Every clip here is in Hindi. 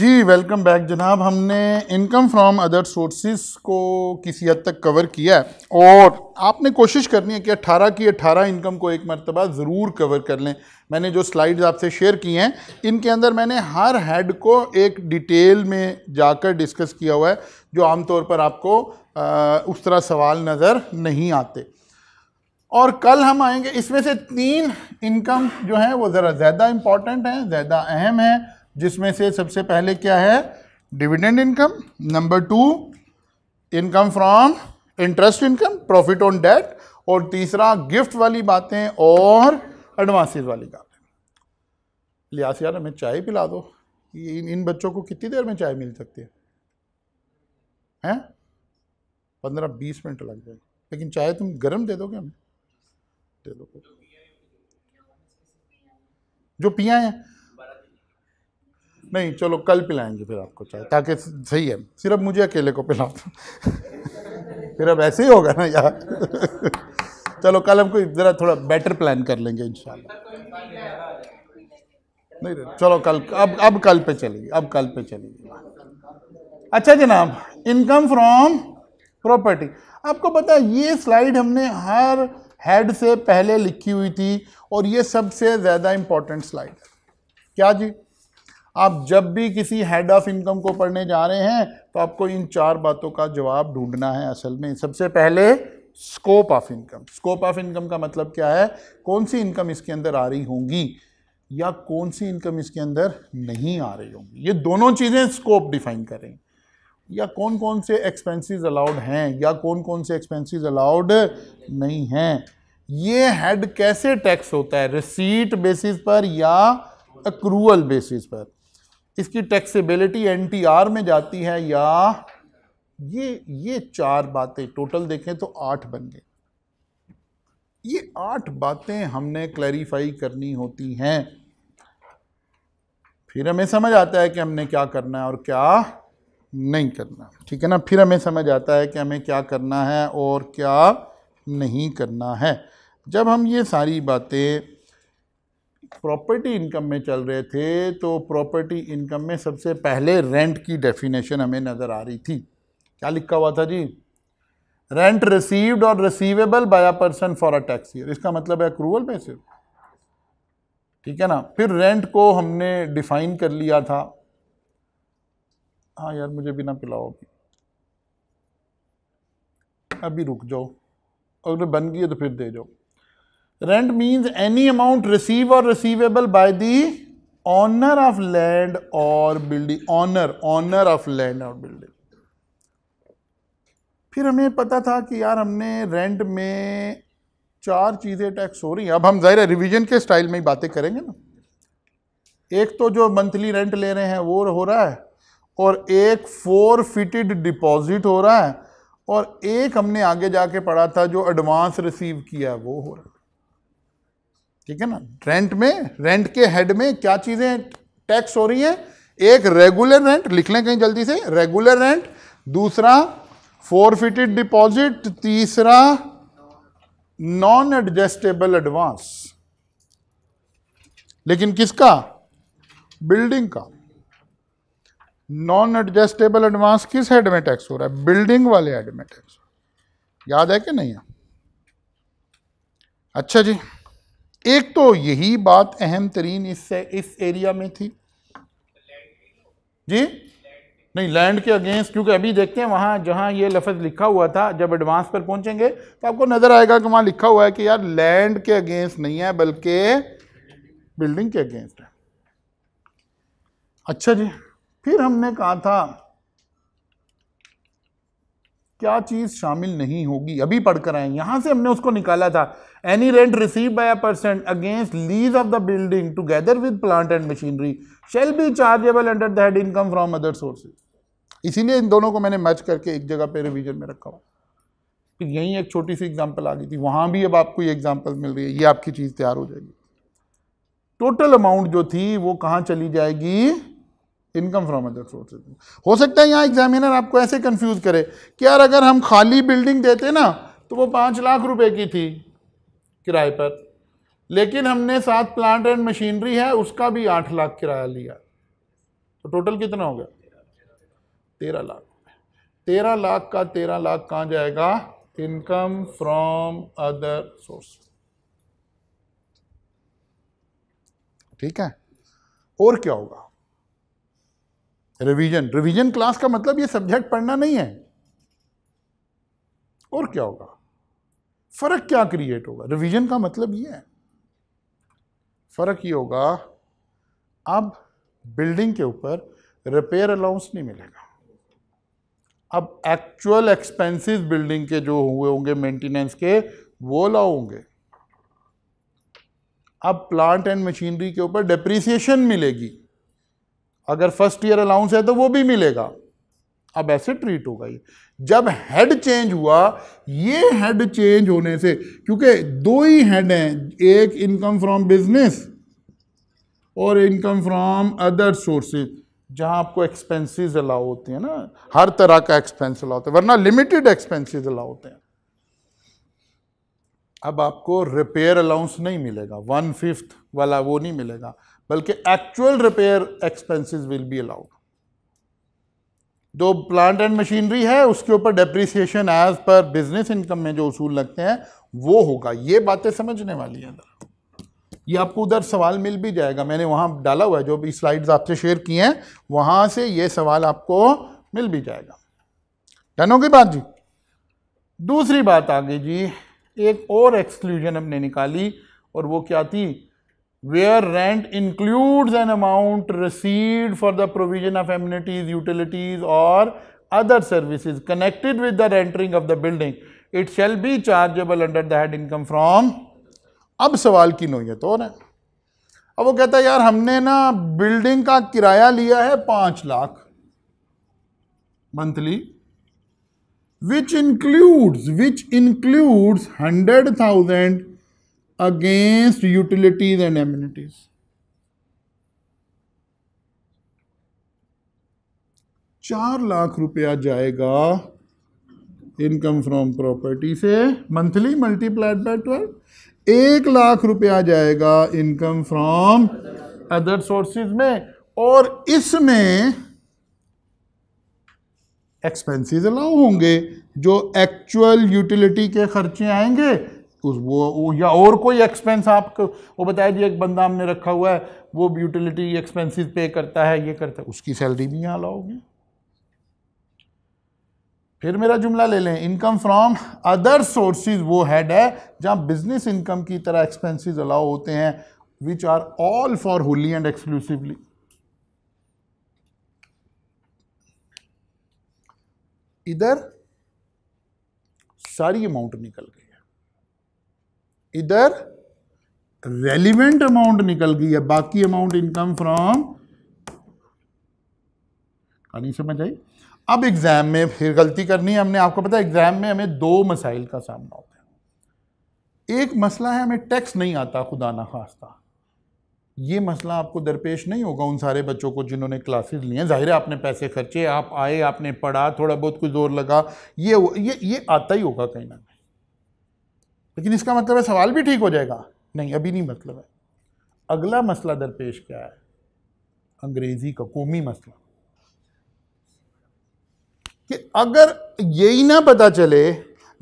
जी वेलकम बैक जनाब हमने इनकम फ्रॉम अदर सोर्सेस को किसी हद तक कवर किया है और आपने कोशिश करनी है कि 18 की 18 इनकम को एक मरतबा ज़रूर कवर कर लें मैंने जो स्लाइड्स आपसे शेयर की हैं इनके अंदर मैंने हर हेड को एक डिटेल में जाकर डिस्कस किया हुआ है जो आमतौर पर आपको आ, उस तरह सवाल नज़र नहीं आते और कल हम आएंगे इसमें से तीन इनकम जो हैं वो ज़रा ज़्यादा इम्पॉर्टेंट हैं ज़्यादा अहम हैं जिसमें से सबसे पहले क्या है dividend income number two income from interest income profit on debt और तीसरा गिफ्ट वाली बातें और एडवांसेस वाली बातें लिहाज यार हमें चाय पिला दो इन इन बच्चों को कितनी देर में चाय मिल सकती है हैं पंद्रह बीस मिनट लग जाएंगे लेकिन चाय तुम गर्म दे दोगे हमें दे दो जो पिया है नहीं चलो कल पिलाएंगे फिर आपको चाय ताकि सही है सिर्फ मुझे अकेले को पिलाओ फिर अब ऐसे ही होगा ना यार चलो कल हमको ज़रा थोड़ा बेटर प्लान कर लेंगे इन नहीं चलो कल अब अब कल पे चलेगी अब कल पे चलेगी अच्छा जनाब इनकम फ्रॉम प्रॉपर्टी आपको पता है ये स्लाइड हमने हर हेड से पहले लिखी हुई थी और ये सबसे ज़्यादा इम्पोर्टेंट स्लाइड क्या जी आप जब भी किसी हेड ऑफ इनकम को पढ़ने जा रहे हैं तो आपको इन चार बातों का जवाब ढूंढना है असल में सबसे पहले scope of income scope of income का मतलब क्या है कौन सी इनकम इसके अंदर आ रही होंगी या कौन सी इनकम इसके अंदर नहीं आ रही होंगी ये दोनों चीज़ें स्कोप डिफाइन करें या कौन कौन से एक्सपेंसेस अलाउड हैं या कौन कौन से एक्सपेंसेस अलाउड नहीं हैं ये हेड कैसे टैक्स होता है रिसीट बेसिस पर या अक्रूअल बेसिस पर इसकी टैक्सेबिलिटी एन में जाती है या ये ये चार बातें टोटल देखें तो आठ बन गए ये आठ बातें हमने क्लैरिफाई करनी होती हैं फिर हमें समझ आता है कि हमने क्या करना है और क्या नहीं करना ठीक है ना फिर हमें समझ आता है कि हमें क्या करना है और क्या नहीं करना है जब हम ये सारी बातें प्रॉपर्टी इनकम में चल रहे थे तो प्रॉपर्टी इनकम में सबसे पहले रेंट की डेफिनेशन हमें नज़र आ रही थी क्या लिखा हुआ था जी रेंट रिसीव्ड और receivable by a person for a tax year इसका मतलब है अक्रूवल सिर्फ ठीक है ना फिर रेंट को हमने डिफाइन कर लिया था हाँ यार मुझे बिना पिलाओ अभी अभी रुक जाओ अगर बन गई तो फिर दे जाओ rent means any amount receive और receivable by the owner of land और building owner owner of land और बिल्डिंग फिर हमें पता था कि यार हमने रेंट में चार चीज़ें टैक्स हो रही हैं अब हम ज़ाहिर है रिवीजन के स्टाइल में ही बातें करेंगे ना एक तो जो मंथली रेंट ले रहे हैं वो हो रहा है और एक फोर फिटेड डिपॉजिट हो रहा है और एक हमने आगे जाके पढ़ा था जो एडवांस रिसीव किया वो हो रहा है ठीक है ना रेंट में रेंट के हेड में क्या चीज़ें टैक्स हो रही हैं एक रेगुलर रेंट लिख लें कहीं जल्दी से रेगुलर रेंट दूसरा फोरफिटेड डिपॉजिट तीसरा नॉन एडजस्टेबल एडवांस लेकिन किसका बिल्डिंग का नॉन एडजस्टेबल एडवांस किस हेड में टैक्स हो रहा है बिल्डिंग वाले हेड में टैक्स याद है कि नहीं है अच्छा जी एक तो यही बात अहम तरीन इससे इस एरिया में थी जी नहीं लैंड के अगेंस्ट क्योंकि अभी देखते हैं वहाँ जहाँ ये लफ्ज़ लिखा हुआ था जब एडवांस पर पहुँचेंगे तो आपको नज़र आएगा कि वहाँ लिखा हुआ है कि यार लैंड के अगेंस्ट नहीं है बल्कि बिल्डिंग के अगेंस्ट है अच्छा जी फिर हमने कहा था क्या चीज़ शामिल नहीं होगी अभी पढ़कर आए यहाँ से हमने उसको निकाला था any rent receive by a person against lease of the building together with plant and machinery shall be chargeable under the head income from other sources इसीलिए इन दोनों को मैंने मैच करके एक जगह पे रिवीजन में रखा हुआ तो यहीं एक छोटी सी एग्जाम्पल आ गई थी वहाँ भी अब आपको ये एग्जाम्पल मिल रही है ये आपकी चीज़ तैयार हो जाएगी टोटल अमाउंट जो थी वो कहाँ चली जाएगी इनकम फ्रॉम अदर सोर्सेज हो सकता है यहाँ एग्जामिनर आपको ऐसे कंफ्यूज करे कि यार अगर हम खाली बिल्डिंग देते ना तो वो पाँच लाख रुपए की थी किराए पर लेकिन हमने सात प्लांट एंड मशीनरी है उसका भी आठ लाख किराया लिया तो टोटल कितना हो गया तेरह लाख तेरह लाख का तेरह लाख कहाँ जाएगा इनकम फ्रॉम अदर सोर्स ठीक है और क्या होगा रिवीजन रिवीजन क्लास का मतलब ये सब्जेक्ट पढ़ना नहीं है और क्या होगा फर्क क्या क्रिएट होगा रिवीजन का मतलब ये है फर्क ये होगा अब बिल्डिंग के ऊपर रिपेयर अलाउंस नहीं मिलेगा अब एक्चुअल एक्सपेंसेस बिल्डिंग के जो हुए होंगे मेंटेनेंस के वो लाओ होंगे अब प्लांट एंड मशीनरी के ऊपर डिप्रिसिएशन मिलेगी अगर फर्स्ट ईयर अलाउंस है तो वो भी मिलेगा अब ऐसे ट्रीट होगा ये जब हेड चेंज हुआ ये हेड चेंज होने से क्योंकि दो ही हेड हैं एक इनकम फ्रॉम बिजनेस और इनकम फ्रॉम अदर सोर्सेज जहां आपको एक्सपेंसेस अलाउ होते हैं ना हर तरह का एक्सपेंस अलाउ होता है वरना लिमिटेड एक्सपेंसेस अलाउ होते हैं अब आपको रिपेयर अलाउंस नहीं मिलेगा वन फिफ्थ वाला वो नहीं मिलेगा बल्कि actual repair expenses will be allowed जो प्लांट एंड मशीनरी है उसके ऊपर depreciation as per business income में जो उसूल लगते हैं वो होगा ये बातें समझने वाली हैं ये आपको उधर सवाल मिल भी जाएगा मैंने वहाँ डाला हुआ है जो भी स्लाइड्स आपसे शेयर किए हैं वहाँ से ये सवाल आपको मिल भी जाएगा डन होगी बात जी दूसरी बात आ गई जी एक और एक्सक्लूजन हमने निकाली और वो क्या थी where rent includes an amount received for the provision of amenities, utilities or other services connected with the renting of the building. It shall be chargeable under the head income from. अब सवाल की नोयत और है अब वो कहता है यार हमने ना बिल्डिंग का किराया लिया है पाँच lakh monthly which includes which includes hundred thousand against utilities and amenities. चार लाख रुपया जाएगा इनकम फ्रॉम प्रॉपर्टी से मंथली मल्टीप्लाइड बाय ट्वेल्व एक लाख रुपया जाएगा इनकम फ्रॉम अदर सोर्सेज में और इसमें एक्सपेंसेस अलाउ होंगे जो एक्चुअल यूटिलिटी के खर्चे आएंगे उस वो, वो या और कोई एक्सपेंस आप वो बताया जी एक बंदा हमने रखा हुआ है वो यूटिलिटी एक्सपेंसेस पे करता है ये करता है उसकी सैलरी भी यहाँ लाओगे फिर मेरा जुमला ले लें इनकम फ्रॉम अदर सोर्सेज वो हेड है जहाँ बिजनेस इनकम की तरह एक्सपेंसेस अलाउ होते हैं which are all for wholly and exclusively इधर सारी अमाउंट निकल गई इधर रेलिवेंट अमाउंट निकल गई है बाकी अमाउंट इनकम फ्रॉम नहीं समझ आई अब एग्ज़ाम में फिर गलती करनी है हमने आपको पता है एग्ज़ाम में हमें दो मसाइल का सामना होता है एक मसला है हमें टैक्स नहीं आता खुदा ना खास्ता ये मसला आपको दरपेश नहीं होगा उन सारे बच्चों को जिन्होंने क्लासेस लिए हैं जाहिर है आपने पैसे खर्चे आप आए आपने पढ़ा थोड़ा बहुत कुछ जोर लगा ये ये ये आता ही होगा कहीं ना कहीं लेकिन इसका मतलब है सवाल भी ठीक हो जाएगा नहीं अभी नहीं मतलब है अगला मसला दरपेश क्या है अंग्रेजी का कौमी मसला कि अगर यही ना पता चले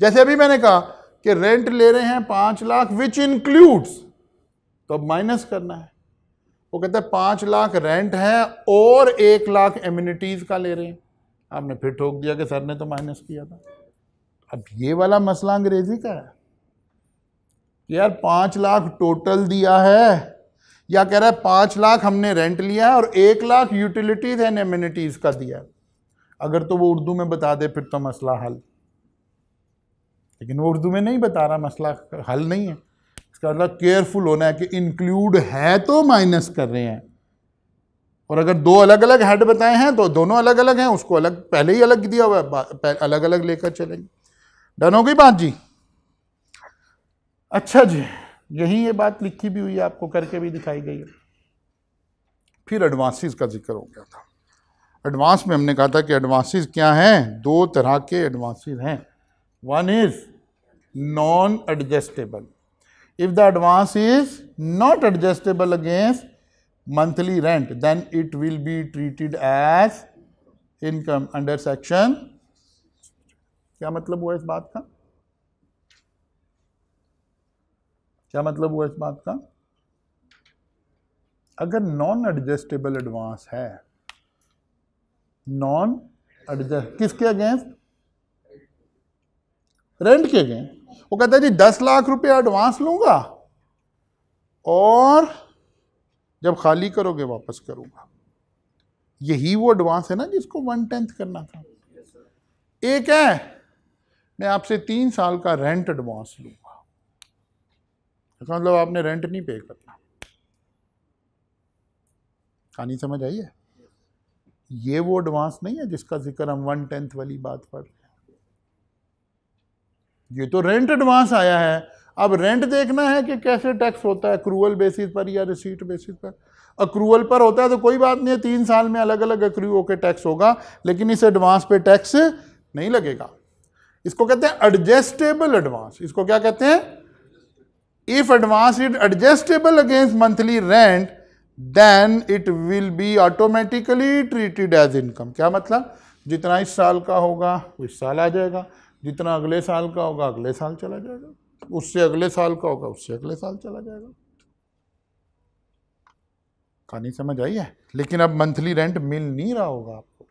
जैसे अभी मैंने कहा कि रेंट ले रहे हैं पाँच लाख विच इंक्लूड्स तो अब माइनस करना है वो कहते हैं पाँच लाख रेंट है और एक लाख एम्यूनिटीज़ का ले रहे हैं आपने फिर ठोक दिया कि सर ने तो माइनस किया था अब ये वाला मसला अंग्रेजी का है यार पाँच लाख टोटल दिया है या कह रहा है पाँच लाख हमने रेंट लिया है और एक लाख यूटिलिटीज़ एंड एम्यूनिटीज़ का दिया है अगर तो वो उर्दू में बता दे फिर तो मसला हल लेकिन वो उर्दू में नहीं बता रहा मसला हल नहीं है इसका मतलब केयरफुल होना है कि इंक्लूड है तो माइनस कर रहे हैं और अगर दो अलग अलग हेड बताए हैं तो दोनों अलग अलग हैं उसको अलग पहले ही अलग दिया हुआ है अलग अलग लेकर चलेंगे डन हो गई बात जी अच्छा जी यही ये बात लिखी भी हुई है आपको करके भी दिखाई गई है फिर एडवांसेस का जिक्र हो गया था एडवांस में हमने कहा था कि एडवांसेस क्या हैं दो तरह के एडवांसेस हैं one is non adjustable if the advance is not adjustable against monthly rent then it will be treated as income under section क्या मतलब हुआ इस बात का क्या मतलब हुआ इस बात का अगर नॉन एडजस्टेबल एडवांस है नॉन एडजस्ट किसके अगेंस्ट रेंट के अगेंस्ट वो कहता है जी दस लाख रुपया एडवांस लूंगा और जब खाली करोगे वापस करूंगा यही वो एडवांस है ना जिसको वन टेंथ करना था एक है मैं आपसे तीन साल का रेंट एडवांस लूँ इसका मतलब आपने रेंट नहीं पे करना कहानी समझ आई है ये वो एडवांस नहीं है जिसका जिक्र हम वन टेंथ वाली बात पर ये तो रेंट एडवांस आया है अब रेंट देखना है कि कैसे टैक्स होता है अक्रूवल बेसिस पर या रिसीट बेसिस पर अक्रूवल पर होता है तो कोई बात नहीं है तीन साल में अलग अलग अक्रू होकर टैक्स होगा लेकिन इस एडवांस पे टैक्स नहीं लगेगा इसको कहते हैं एडजस्टेबल एडवांस इसको क्या कहते हैं If advance is adjustable against monthly rent, then it will be automatically treated as income. क्या मतलब जितना इस साल का होगा इस साल आ जाएगा जितना अगले साल का होगा अगले साल चला जाएगा उससे अगले साल का होगा उससे अगले साल चला जाएगा कहानी समझ आई है लेकिन अब मंथली रेंट मिल नहीं रहा होगा आपको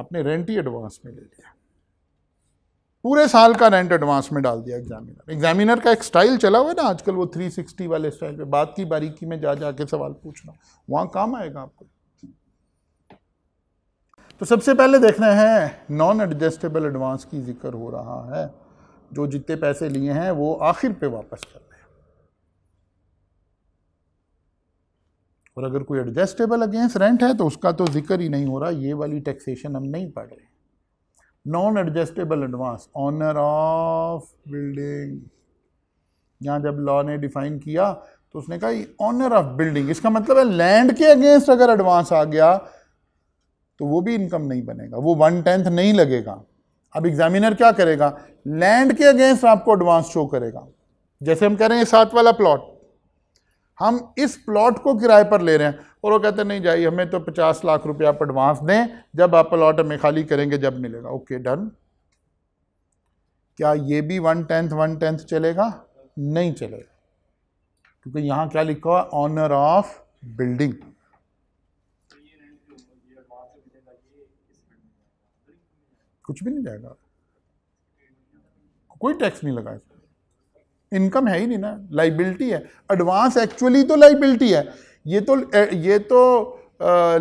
आपने रेंट ही एडवांस में ले लिया पूरे साल का रेंट एडवांस में डाल दिया एग्जामिनर एग्जामिनर का एक स्टाइल चला हुआ ना आजकल वो 360 वाले स्टाइल पे बात की बारीकी में जा जा के सवाल पूछना वहाँ काम आएगा आपको तो सबसे पहले देखना है नॉन एडजस्टेबल एडवांस की जिक्र हो रहा है जो जितने पैसे लिए हैं वो आखिर पे वापस कर रहे हैं और अगर कोई एडजस्टेबल अगेंस्ट रेंट है तो उसका तो जिक्र ही नहीं हो रहा ये वाली टैक्सेशन हम नहीं पढ़ रहे non adjustable advance owner of building यहाँ जब लॉ ने डिफाइन किया तो उसने कहा ऑनर ऑफ बिल्डिंग इसका मतलब है लैंड के अगेंस्ट अगर एडवांस आ गया तो वो भी इनकम नहीं बनेगा वो वन टेंथ नहीं लगेगा अब एग्जामिनर क्या करेगा लैंड के अगेंस्ट आपको एडवांस शो करेगा जैसे हम कह रहे हैं सात वाला प्लॉट हम इस प्लॉट को किराए पर ले रहे हैं और वो कहते हैं नहीं जाइए हमें तो पचास लाख रुपया आप एडवांस दें जब आप प्लॉट हमें खाली करेंगे जब मिलेगा ओके डन क्या ये भी वन टेंथ वन टेंथ चलेगा नहीं चलेगा क्योंकि यहाँ क्या लिखा हुआ ऑनर ऑफ बिल्डिंग कुछ भी नहीं जाएगा कोई टैक्स नहीं लगाएगा इनकम है ही नहीं ना लाइबिलिटी है एडवांस एक्चुअली तो लाइबिलिटी है ये तो ये तो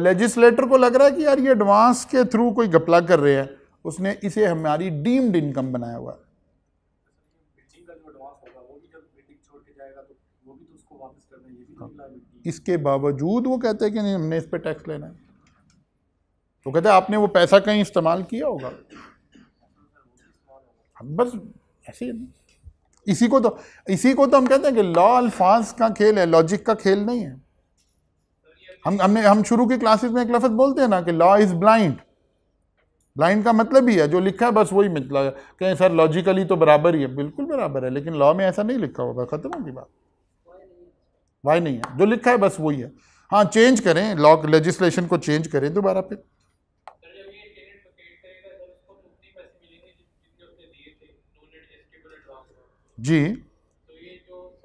लेजिस्लेटर को लग रहा है कि यार ये एडवांस के थ्रू कोई घपला कर रहे हैं उसने इसे हमारी डीम्ड इनकम बनाया हुआ है इसके बावजूद वो कहते हैं कि नहीं हमने इस पर टैक्स लेना है तो कहते हैं आपने वो पैसा कहीं इस्तेमाल किया होगा बस ऐसे ही इसी को तो इसी को तो हम कहते हैं कि लॉ अल्फाज का खेल है लॉजिक का खेल नहीं है हम हमने हम शुरू की क्लासेस में एक लफ्ज़ बोलते हैं ना कि लॉ इज़ ब्लाइंड ब्लाइंड का मतलब ही है जो लिखा है बस वही मतलब कहें सर लॉजिकली तो बराबर ही है बिल्कुल बराबर है लेकिन लॉ में ऐसा नहीं लिखा होगा ख़त्म होगी बात वाई नहीं है जो लिखा है बस वही है हाँ चेंज करें लॉ लेजिस्लेशन को चेंज करें दोबारा फिर जी तो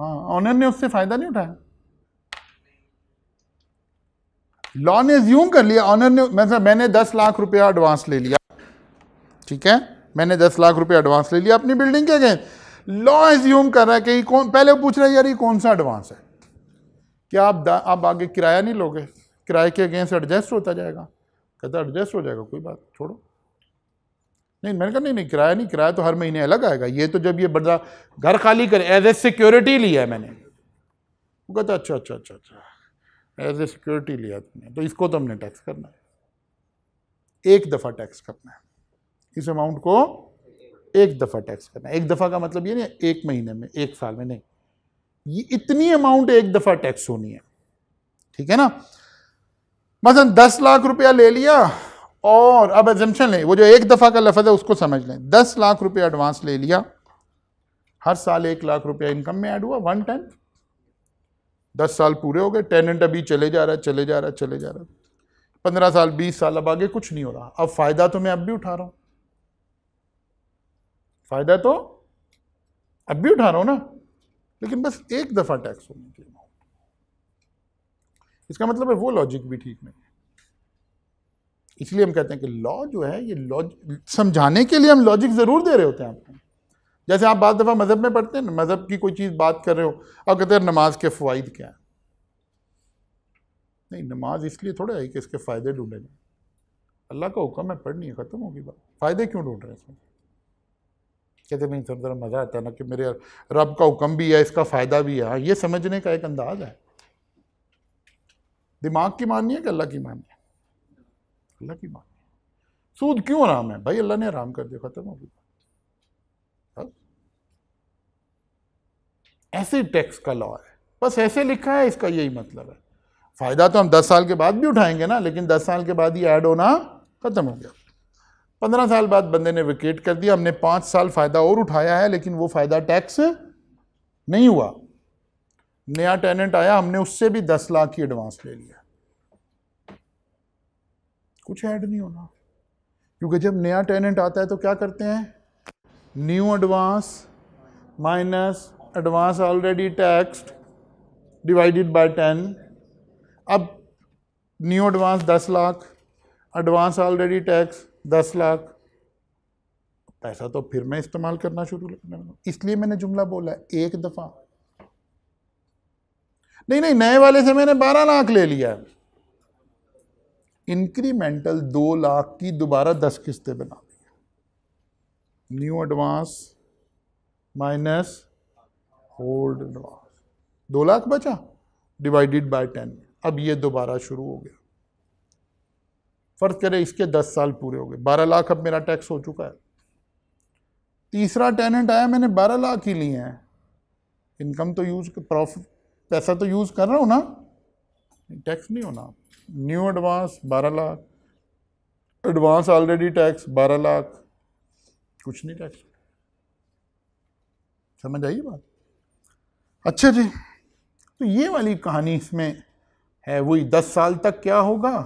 हाँ ऑनर ने उससे फायदा नहीं उठाया लॉ ने ज्यूम कर लिया ऑनर ने मतलब मैंने दस लाख रुपया एडवांस ले लिया ठीक है मैंने दस लाख रुपया एडवांस ले लिया अपनी बिल्डिंग के अगेंस्ट लॉ एज्यूम कर रहा है कि कौन पहले पूछ रहा है यार ये कौन सा एडवांस है क्या आप आप आगे किराया नहीं लोगे किराए के अगेंस्ट एडजस्ट होता जाएगा कहता एडजस्ट हो जाएगा कोई बात छोड़ो नहीं मैंने कहा नहीं नहीं किराया नहीं किराया तो हर महीने अलग आएगा ये तो जब ये बड़ा घर खाली करे एज ए सिक्योरिटी लिया है मैंने वो कहता अच्छा अच्छा अच्छा अच्छा एज ए सिक्योरिटी लिया तुमने तो इसको तो हमने टैक्स करना है एक दफ़ा टैक्स करना है इस अमाउंट को एक दफ़ा टैक्स करना है एक दफ़ा का मतलब ये नहीं एक महीने में एक साल में नहीं ये इतनी अमाउंट एक दफ़ा टैक्स होनी है ठीक है ना मसलन दस लाख रुपया ले लिया और अब एग्जम्पन लें वो जो एक दफ़ा का लफज है उसको समझ लें दस लाख रुपये एडवांस ले लिया हर साल एक लाख रुपया इनकम में ऐड हुआ वन टेन दस साल पूरे हो गए टेनेंट अभी चले जा रहा है चले जा रहा है चले जा रहा है पंद्रह साल बीस साल अब आगे कुछ नहीं हो रहा अब फ़ायदा तो मैं अब भी उठा रहा हूँ फ़ायदा तो अब भी उठा रहा हूँ ना लेकिन बस एक दफ़ा टैक्स होने के अमाउंट इसका मतलब है वो लॉजिक भी ठीक नहीं इसलिए हम कहते हैं कि लॉ जो है ये लॉजिक समझाने के लिए हम लॉजिक ज़रूर दे रहे होते हैं आपको जैसे आप बार दफ़ा मज़हब में पढ़ते हैं ना मज़हब की कोई चीज़ बात कर रहे हो और कहते हैं नमाज के फ़वाद क्या हैं नहीं नमाज इसलिए थोड़ा है कि इसके फ़ायदे ढूंढे जाए अल्लाह का हुक्म है पढ़नी है ख़त्म होगी बात फ़ायदे क्यों ढूंढ रहे हैं इसमें कहते नहीं सर ज़रा मज़ा आता है ना कि मेरे रब का हुक्म भी है इसका फ़ायदा भी है हाँ, ये समझने का एक अंदाज़ है दिमाग की माननी है कि अल्लाह की माननी है अल्लाह की बात सूद क्यों आराम है भाई अल्लाह ने आराम कर दिया खत्म हो गई ऐसे टैक्स का लॉ है बस ऐसे लिखा है इसका यही मतलब है फ़ायदा तो हम 10 साल के बाद भी उठाएंगे ना लेकिन 10 साल के बाद ही ऐड होना ख़त्म हो गया 15 साल बाद बंदे ने विकेट कर दिया हमने पांच साल फ़ायदा और उठाया है लेकिन वो फ़ायदा टैक्स नहीं हुआ नया टेनेंट आया हमने उससे भी दस लाख की एडवांस ले लिया कुछ ऐड नहीं होना क्योंकि जब नया टेनेंट आता है तो क्या करते हैं new advance minus advance already taxed divided by ten अब न्यू एडवांस दस लाख एडवांस ऑलरेडी टैक्स दस लाख पैसा तो फिर मैं इस्तेमाल करना शुरू करने लगा इसलिए मैंने जुमला बोला एक दफ़ा नहीं नहीं नए वाले से मैंने बारह लाख ले लिया है इंक्रीमेंटल दो लाख की दोबारा दस किस्तें बना दी new advance minus old advance दो लाख बचा डिवाइडेड बाय टेन अब ये दोबारा शुरू हो गया फ़र्ज करें इसके दस साल पूरे हो गए बारह लाख अब मेरा टैक्स हो चुका है तीसरा टेनेंट आया मैंने बारह लाख ही लिए हैं इनकम तो यूज़ प्रॉफिट पैसा तो यूज़ कर रहा हूँ ना टैक्स नहीं होना आप न्यू एडवांस बारह लाख एडवांस ऑलरेडी टैक्स बारह लाख कुछ नहीं टैक्स समझ आई बात अच्छा जी तो ये वाली कहानी इसमें है वही दस साल तक क्या होगा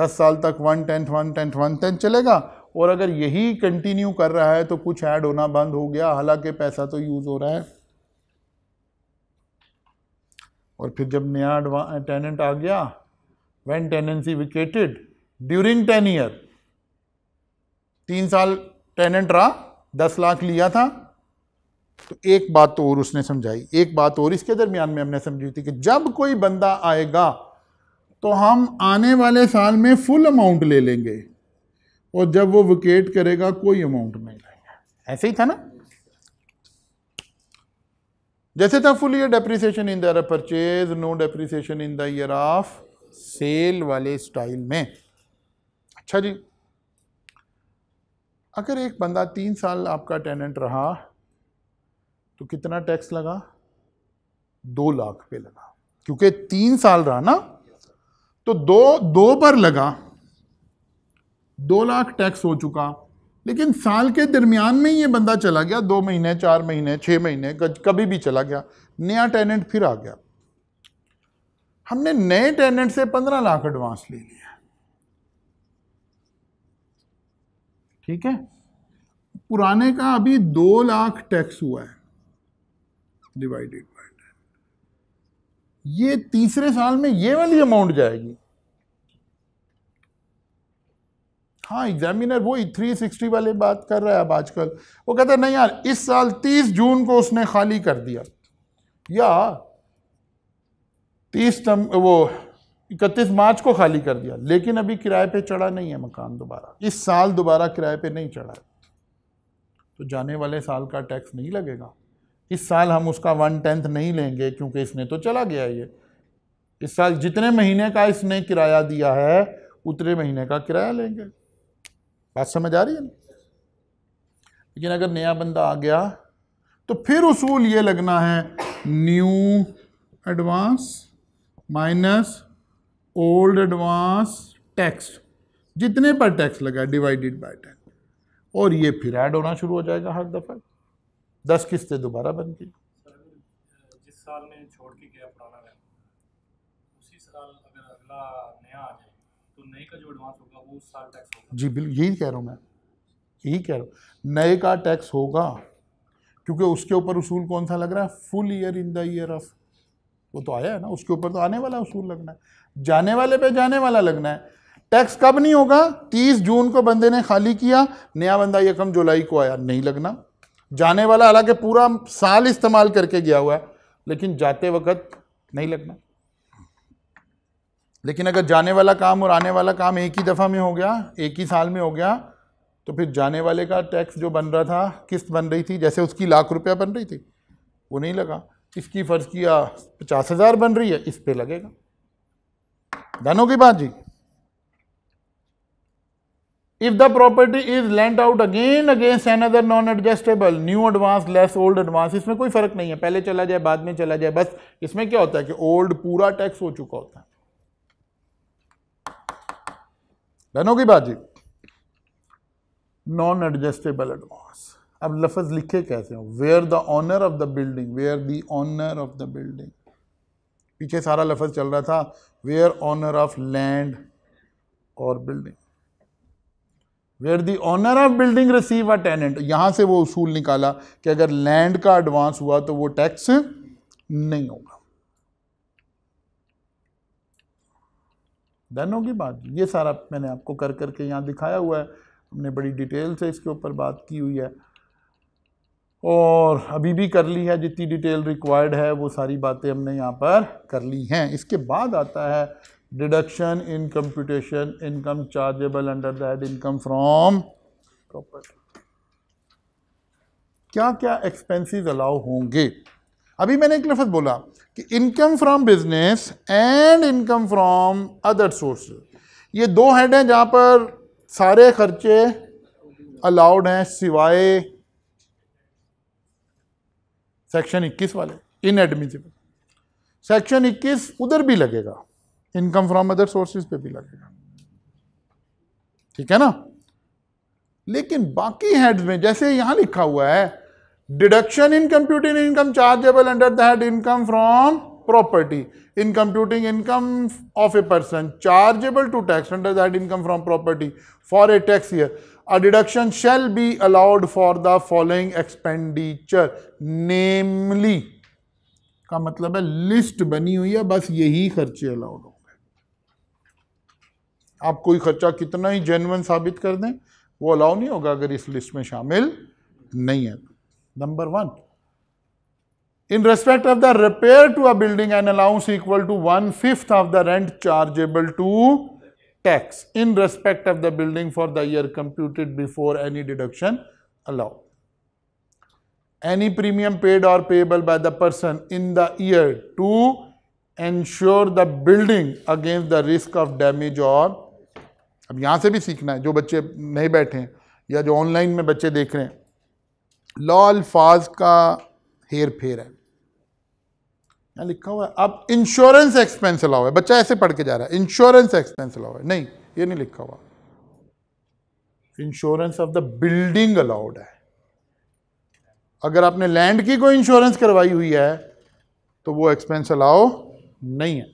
दस साल तक one tenth one tenth one tenth चलेगा और अगर यही कंटिन्यू कर रहा है तो कुछ ऐड होना बंद हो गया हालांकि पैसा तो यूज़ हो रहा है और फिर जब नया टेनेंट आ गया when tenancy vacated during ten year तीन साल टेनेंट रहा दस लाख लिया था तो एक बात तो और उसने समझाई एक बात और इसके दरमियान में हमने समझी थी कि जब कोई बंदा आएगा तो हम आने वाले साल में फुल अमाउंट ले लेंगे और जब वो विकेट करेगा कोई अमाउंट नहीं लेंगे ऐसे ही था ना जैसे था full year depreciation in the year purchase no depreciation in the year of sale वाले स्टाइल में अच्छा जी अगर एक बंदा तीन साल आपका टेनेंट रहा तो कितना टैक्स लगा दो लाख पे लगा क्योंकि तीन साल रहा ना तो दो दो पर लगा दो लाख टैक्स हो चुका लेकिन साल के दरमियान में ये बंदा चला गया दो महीने चार महीने छः महीने कभी भी चला गया नया टेनेंट फिर आ गया हमने नए टेनेंट से पंद्रह लाख एडवांस ले लिया ठीक है पुराने का अभी दो लाख टैक्स हुआ है डिवाइडेड बाय ये तीसरे साल में ये वाली अमाउंट जाएगी हाँ एग्जामिनर वो थ्री सिक्सटी वाले बात कर रहा है अब आजकल वो कहता है नहीं यार इस साल तीस जून को उसने खाली कर दिया या तीस वो इकतीस मार्च को खाली कर दिया लेकिन अभी किराए पे चढ़ा नहीं है मकान दोबारा इस साल दोबारा किराए पे नहीं चढ़ा है तो जाने वाले साल का टैक्स नहीं लगेगा इस साल हम उसका वन टेंथ नहीं लेंगे क्योंकि इसने तो चला गया ये इस साल जितने महीने का इसने किराया दिया है उतने महीने का किराया लेंगे बात समझ आ रही है लेकिन अगर नया बंदा आ गया तो फिर उसूल ये लगना है new advance minus old advance tax जितने पर टैक्स लगा डिवाइडेड बाय टेन और ये फिर ऐड होना शुरू हो जाएगा हर दफ़ा दस किस्तें दोबारा बन गई तो जी बिल्कुल यही कह रहा हूँ मैं यही कह रहा हूँ नए का टैक्स होगा क्योंकि उसके ऊपर उसूल कौन सा लग रहा है full year in the year of वो तो आया है ना उसके ऊपर तो आने वाला उसूल लगना है जाने वाले पे जाने वाला लगना है टैक्स कब नहीं होगा 30 जून को बंदे ने खाली किया नया बंदा यकम जुलाई को आया नहीं लगना जाने वाला हालांकि पूरा साल इस्तेमाल करके गया हुआ है लेकिन जाते वक्त नहीं लगना लेकिन अगर जाने वाला काम और आने वाला काम एक ही दफ़ा में हो गया एक ही साल में हो गया तो फिर जाने वाले का टैक्स जो बन रहा था किस्त बन रही थी जैसे उसकी लाख रुपया बन रही थी वो नहीं लगा इसकी फ़र्ज़ किया पचास हज़ार बन रही है इस पे लगेगा धनों की बात जी if the property is lent out again against an other non adjustable new advance less old advance इसमें कोई फर्क नहीं है पहले चला जाए बाद में चला जाए बस इसमें क्या होता है कि ओल्ड पूरा टैक्स हो चुका होता है धनों की बात जी नॉन एडजस्टेबल एडवांस अब लफज लिखे कैसे हो where the owner of the building where the owner of the building पीछे सारा लफज चल रहा था वेयर ऑनर ऑफ लैंड और building where the owner of building receive a tenant यहां से वो उसूल निकाला कि अगर लैंड का एडवांस हुआ तो वो टैक्स नहीं होगा डन होगी बात ये सारा मैंने आपको कर करके यहाँ दिखाया हुआ है हमने बड़ी डिटेल से इसके ऊपर बात की हुई है और अभी भी कर ली है जितनी डिटेल रिक्वायर्ड है वो सारी बातें हमने यहाँ पर कर ली हैं इसके बाद आता है deduction in computation income chargeable under the head income from property क्या क्या एक्सपेंसेस अलाउ होंगे अभी मैंने एक लफ्ज़ बोला कि income from business and income from other source ये दो हेड हैं जहाँ पर सारे खर्चे अलाउड हैं सिवाय सेक्शन 21 वाले इनएडमिजिबल सेक्शन 21 उधर भी लगेगा इनकम फ्रॉम अदर सोर्सेज पे भी लगेगा ठीक है ना लेकिन बाकी हेड्स में जैसे यहां लिखा हुआ है deduction in computing income chargeable under that income from property in computing income of a person chargeable to tax under that income from property for a tax year a deduction shall be allowed for the following expenditure namely का मतलब है लिस्ट बनी हुई है बस यही खर्चे अलाउड होंगे आप कोई खर्चा कितना ही जेनवन साबित कर दें वो अलाउ नहीं होगा अगर इस लिस्ट में शामिल नहीं है number one in respect of the repair to a building an allowance equal to one fifth of the rent chargeable to tax in respect of the building for the year computed before any deduction allowed. Any premium paid or payable by the person in the year to ensure the building against the risk of damage or अब यहां से भी सीखना है जो बच्चे नहीं बैठे हैं या जो ऑनलाइन में बच्चे देख रहे हैं लॉ अल्फाज का हेर फेर है यहाँ लिखा हुआ है अब इंश्योरेंस एक्सपेंस अलाउ है बच्चा ऐसे पढ़ के जा रहा है इंश्योरेंस एक्सपेंस अलाउ है नहीं ये नहीं लिखा हुआ insurance of the building allowed है अगर आपने लैंड की कोई इंश्योरेंस करवाई हुई है तो वो एक्सपेंस अलाउ नहीं है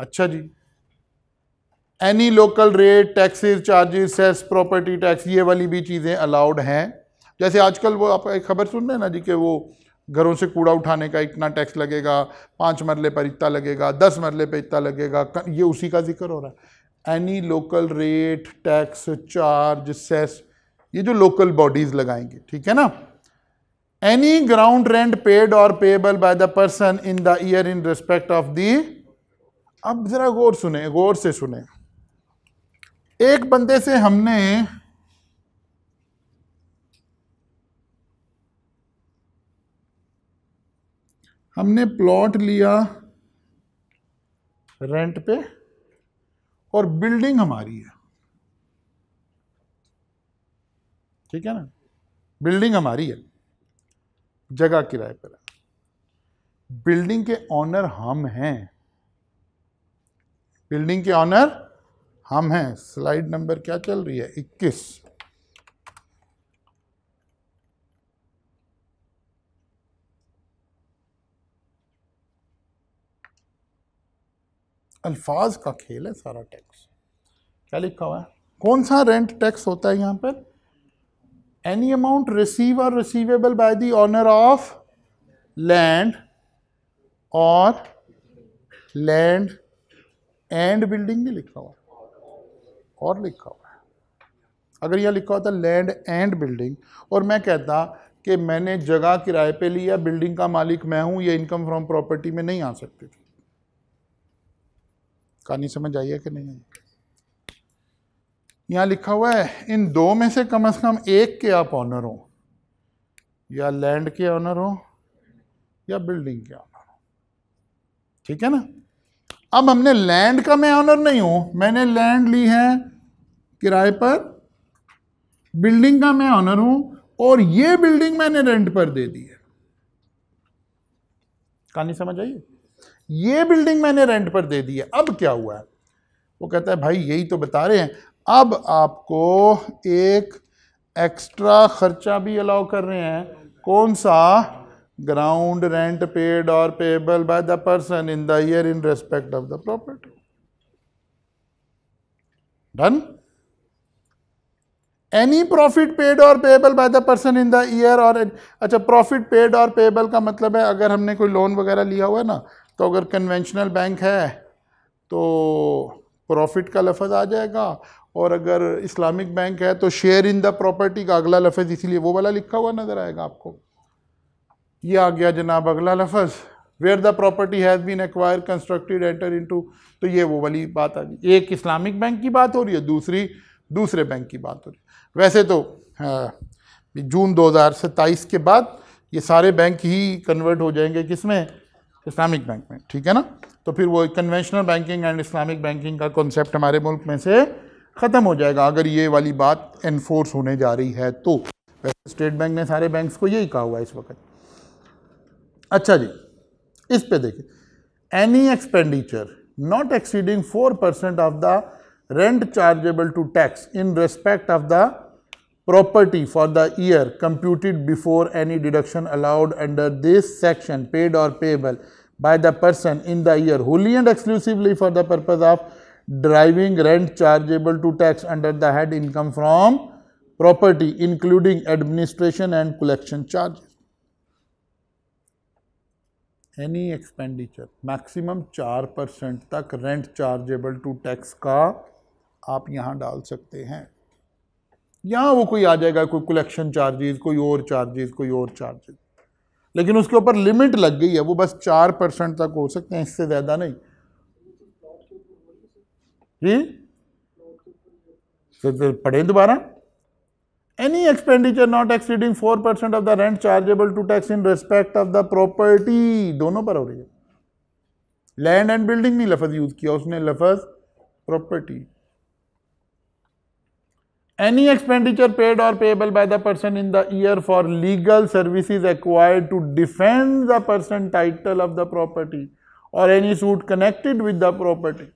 अच्छा जी any local rate taxes charges cess property tax ये वाली भी चीज़ें अलाउड हैं जैसे आजकल वो आप एक खबर सुन रहे हैं ना जी के वो घरों से कूड़ा उठाने का इतना टैक्स लगेगा पाँच मरले पर इतना लगेगा दस मरले पर इतना लगेगा ये उसी का जिक्र हो रहा है any local rate tax charge cess ये जो लोकल बॉडीज लगाएंगे ठीक है ना एनी ग्राउंड रेंट पेड और payable by the person in the year in respect of the अब जरा गौर सुने गौर से सुने एक बंदे से हमने हमने प्लॉट लिया रेंट पे और बिल्डिंग हमारी है ठीक है ना बिल्डिंग हमारी है जगह किराए पर है बिल्डिंग के ऑनर हम हैं बिल्डिंग के ऑनर हम हैं स्लाइड नंबर क्या चल रही है 21 अल्फाज का खेल है सारा टैक्स क्या लिखा हुआ है कौन सा रेंट टैक्स होता है यहाँ पर एनी अमाउंट रिसीव और receivable by the owner of land और लैंड एंड बिल्डिंग भी लिखा हुआ और लिखा हुआ है अगर यह लिखा होता लैंड एंड बिल्डिंग और मैं कहता कि मैंने जगह किराए पे लिया बिल्डिंग का मालिक मैं हूँ ये इनकम फ्रॉम प्रॉपर्टी में नहीं आ सकती थी कहानी समझ आई है कि नहीं आई यहाँ लिखा हुआ है इन दो में से कम से कम एक के आप ऑनर हो या लैंड के ऑनर हो या बिल्डिंग के ऑनर हो ठीक है ना अब हमने लैंड का मैं ऑनर नहीं हूं मैंने लैंड ली है किराए पर बिल्डिंग का मैं ऑनर हूं और ये बिल्डिंग मैंने रेंट पर दे दी है कहानी समझ आई ये बिल्डिंग मैंने रेंट पर दे दी है अब क्या हुआ है वो कहता है भाई यही तो बता रहे हैं अब आपको एक एक्स्ट्रा खर्चा भी अलाउ कर रहे हैं कौन सा ग्राउंड रेंट पेड और payable by the person in the year in respect of the property done any profit paid और payable by the person in the year और अच्छा प्रॉफिट पेड और पेबल का मतलब है अगर हमने कोई लोन वगैरह लिया हुआ है ना तो अगर कन्वेंशनल बैंक है तो प्रॉफिट का लफज आ जाएगा और अगर इस्लामिक बैंक है तो शेयर इन द प्रॉपर्टी का अगला लफज इसीलिए वो वाला लिखा हुआ नज़र आएगा आपको ये आ गया जनाब अगला लफज where the property has been acquire constructed enter into तो ये वो वाली बात आ गई एक इस्लामिक बैंक की बात हो रही है दूसरी दूसरे बैंक की बात हो रही है वैसे तो हाँ, दो जून सत्ताईस के बाद ये सारे बैंक ही कन्वर्ट हो जाएंगे किस में इस्लामिक बैंक में ठीक है ना तो फिर वो conventional banking and Islamic banking का कॉन्सेप्ट हमारे मुल्क में से ख़त्म हो जाएगा अगर ये वाली बात इन्फोर्स होने जा रही है तो वैसे स्टेट बैंक ने सारे बैंक को यही कहा हुआ है इस वक्त अच्छा जी इस पर देखिए any expenditure not exceeding four percent of the rent chargeable to tax in respect of the property for the year computed before any deduction allowed under this section paid or payable by the person in the year wholly and exclusively for the purpose of driving rent chargeable to tax under the head income from property including administration and collection charges. any expenditure maximum 4% percent तक रेंट चार्जेबल टू टैक्स का आप यहाँ डाल सकते हैं यहाँ वो कोई आ जाएगा कोई कलेक्शन चार्जेस कोई और चार्जेस कोई और चार्जेस लेकिन उसके ऊपर लिमिट लग गई है वो बस चार परसेंट तक हो सकते हैं इससे ज़्यादा नहीं जी तो तो पढ़े दोबारा expenditure not exceeding four percent of the rent chargeable to tax in respect of the property दोनों पर हो रही है लैंड एंड बिल्डिंग नहीं लफज यूज किया उसने लफज property any expenditure paid or payable by the person in the year for legal services acquired to defend the person title of the property or any suit connected with the property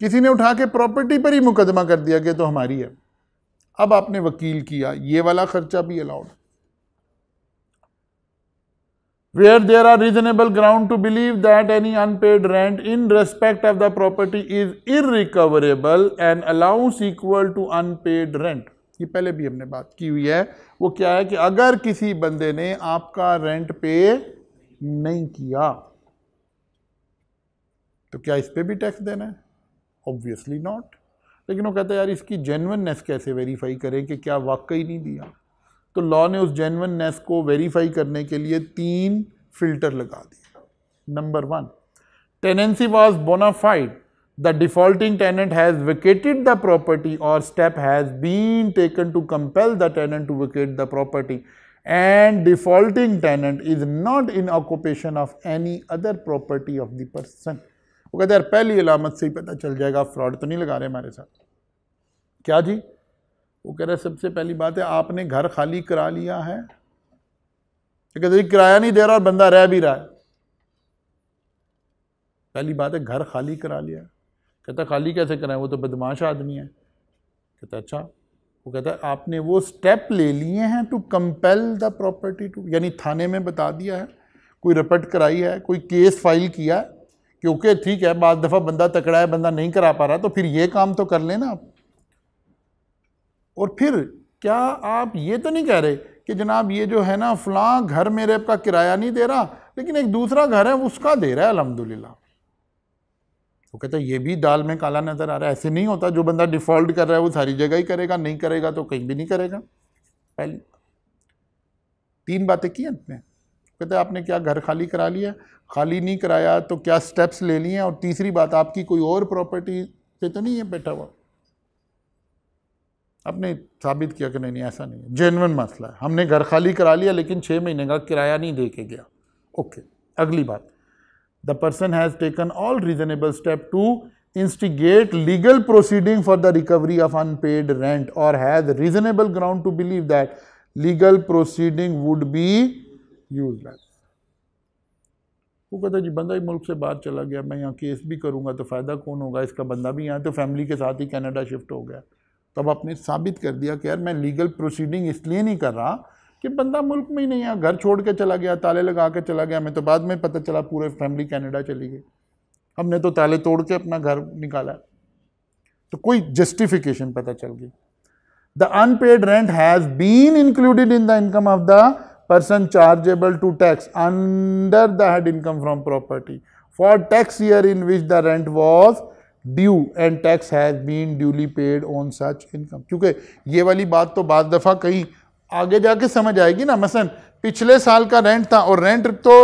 किसी ने उठा के प्रॉपर्टी पर ही मुकदमा कर दिया कि तो हमारी है अब आपने वकील किया ये वाला खर्चा भी allowed where there are reasonable ground to believe that any unpaid rent in respect of the property is irrecoverable and allowance equal to unpaid rent ये पहले भी हमने बात की हुई है वो क्या है कि अगर किसी बंदे ने आपका रेंट पे नहीं किया तो क्या इस पर भी टैक्स देना है ऑब्वियसली नॉट लेकिन वो कहता है यार इसकी जेनवननेस कैसे वेरीफाई करें कि क्या वाकई नहीं दिया तो लॉ ने उस जेनवननेस को वेरीफाई करने के लिए तीन फिल्टर लगा दिए number one tenancy was bona fide the defaulting tenant has vacated the property और step has been taken to compel the tenant to vacate the property and defaulting tenant is not in occupation of any other property of the person वो कहते यार पहली अलामत से ही पता चल जाएगा फ्रॉड तो नहीं लगा रहे हमारे साथ क्या जी वो कह रहा है सबसे पहली बात है आपने घर खाली करा लिया है कहते किराया नहीं दे रहा और बंदा रह भी रहा है पहली बात है घर खाली करा लिया कहता खाली कैसे कराएं वो तो बदमाश आदमी है कहता अच्छा वो कहता है आपने वो स्टेप ले लिए हैं to compel the property to यानी थाने में बता दिया है कोई रपट कराई है कोई केस फाइल किया है कि ओके ठीक है बाद दफ़ा बंदा तकड़ा है बंदा नहीं करा पा रहा तो फिर ये काम तो कर लेना आप और फिर क्या आप ये तो नहीं कह रहे कि जनाब ये जो है ना फलां घर मेरे का किराया नहीं दे रहा लेकिन एक दूसरा घर है उसका दे रहा है अलहमदिल्ला वो कहते हैं ये भी दाल में काला नज़र आ रहा है ऐसे नहीं होता जो बंदा डिफ़ॉल्ट कर रहा है वो सारी जगह ही करेगा नहीं करेगा तो कहीं भी नहीं करेगा पहली तीन बातें की अंत में कहते आपने क्या घर खाली करा लिया खाली नहीं कराया तो क्या स्टेप्स ले लिए और तीसरी बात आपकी कोई और प्रॉपर्टी पे तो नहीं है बैठा हुआ आपने साबित किया कि नहीं नहीं ऐसा नहीं है जेनवन मसला है हमने घर खाली करा लिया लेकिन छः महीने का किराया नहीं दे के गया ओके अगली बात the person has taken all reasonable step to legal proceeding for the recovery of unpaid rent और has reasonable ground to believe that legal proceeding would be use useless. वो कहता जी बंदा ही मुल्क से बाहर चला गया मैं यहाँ केस भी करूँगा तो फ़ायदा कौन होगा इसका बंदा भी यहाँ तो फैमिली के साथ ही कनाडा शिफ्ट हो गया तब आपने साबित कर दिया कि यार मैं लीगल प्रोसीडिंग इसलिए नहीं कर रहा कि बंदा मुल्क में ही नहीं है घर छोड़ के चला गया ताले लगा के चला गया हमें तो बाद में पता चला पूरे फैमिली कैनेडा चली गई हमने तो ताले तोड़ के अपना घर निकाला तो कोई जस्टिफिकेशन पता चल गई the unpaid rent has been included in the income of the person chargeable to tax under the head income from property for tax year in which the rent was due and tax has been duly paid on such income क्योंकि ये वाली बात तो बाद दफ़ा कहीं आगे जाके समझ आएगी ना मसलन पिछले साल का रेंट था और रेंट तो